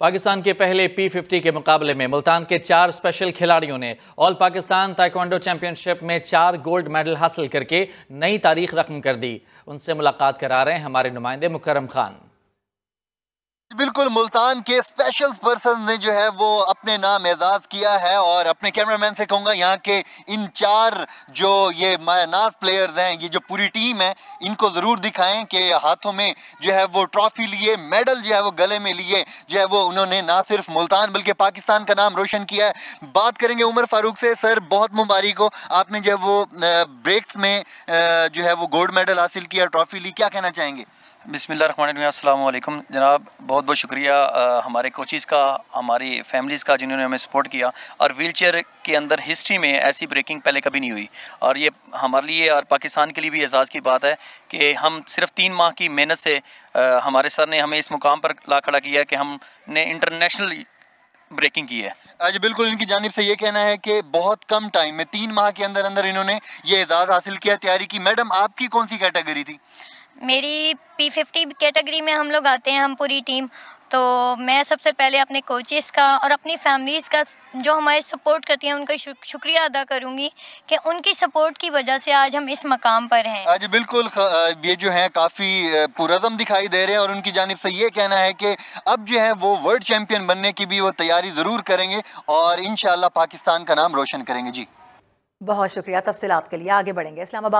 पाकिस्तान के पहले P fifty के मुकाबले में मुल्तान के चार स्पेशल खिलाड़ियों ने ऑल पाकिस्तान ताइक्वांडो चैंपियनशिप में चार गोल्ड मेडल हासिल करके नई तारीख रकम कर दी उनसे मुलाकात करा रहे हैं हमारे नुमाइंदे मुकरम खान बिल्कुल मुल्तान के स्पेशल पर्सन ने जो है वो अपने नाम एजाज किया है और अपने कैमरामैन से कहूँगा यहाँ के इन चार जो ये नाज प्लेयर्स हैं ये जो पूरी टीम है इनको ज़रूर दिखाएं कि हाथों में जो है वो ट्रॉफी लिए मेडल जो है वो गले में लिए जो है वो उन्होंने ना सिर्फ मुल्तान बल्कि पाकिस्तान का नाम रोशन किया है बात करेंगे उमर फारूक से सर बहुत मुबारक हो आपने जो है वो ब्रेक्स में जो है वो गोल्ड मेडल हासिल किया ट्रॉफी ली क्या कहना चाहेंगे बसमिलकुम जनाब बहुत बहुत शुक्रिया आ, हमारे कोचिज़ का हमारी फैमिलीज़ का जिन्होंने हमें सपोर्ट किया और व्हीलचेयर के अंदर हिस्ट्री में ऐसी ब्रेकिंग पहले कभी नहीं हुई और ये हमारे लिए और पाकिस्तान के लिए भी एजाज़ की बात है कि हम सिर्फ तीन माह की मेहनत से आ, हमारे सर ने हमें इस मुकाम पर ला खड़ा किया कि हमने इंटरनेशनल ब्रेकिंग की है आज बिल्कुल इनकी जानब से ये कहना है कि बहुत कम टाइम में तीन माह के अंदर अंदर इन्होंने ये एजाज़ हासिल किया तैयारी की मैडम आपकी कौन सी कैटेगरी थी मेरी पी फिफ्टी कैटेगरी में हम लोग आते हैं हम पूरी टीम तो मैं सबसे पहले अपने कोचेस का और अपनी फैमिलीज़ का जो हमारे सपोर्ट करती हैं उनका शुक्रिया अदा करूंगी कि उनकी सपोर्ट की वजह से आज हम इस मकाम पर हैं आज बिल्कुल ये जो है काफ़ी पुरजम दिखाई दे रहे हैं और उनकी जानब से ये कहना है कि अब जो है वो वर्ल्ड चैम्पियन बनने की भी वो तैयारी ज़रूर करेंगे और इन पाकिस्तान का नाम रोशन करेंगे जी बहुत शुक्रिया तफसी के लिए आगे बढ़ेंगे इस्लामाबाद